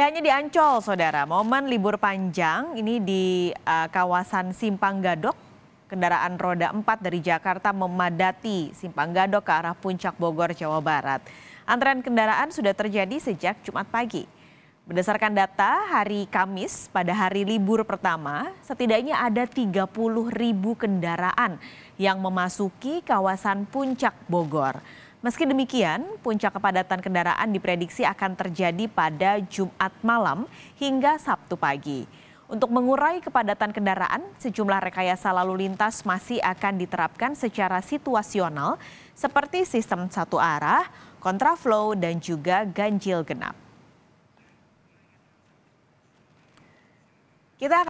Tidak hanya di Ancol, saudara, momen libur panjang ini di uh, kawasan Simpang Gadok, kendaraan roda 4 dari Jakarta memadati Simpang Gadok ke arah puncak Bogor, Jawa Barat. Antrean kendaraan sudah terjadi sejak Jumat pagi. Berdasarkan data hari Kamis pada hari libur pertama, setidaknya ada 30 ribu kendaraan yang memasuki kawasan puncak Bogor. Meski demikian, puncak kepadatan kendaraan diprediksi akan terjadi pada Jumat malam hingga Sabtu pagi. Untuk mengurai kepadatan kendaraan, sejumlah rekayasa lalu lintas masih akan diterapkan secara situasional seperti sistem satu arah, kontraflow, dan juga ganjil genap. Kita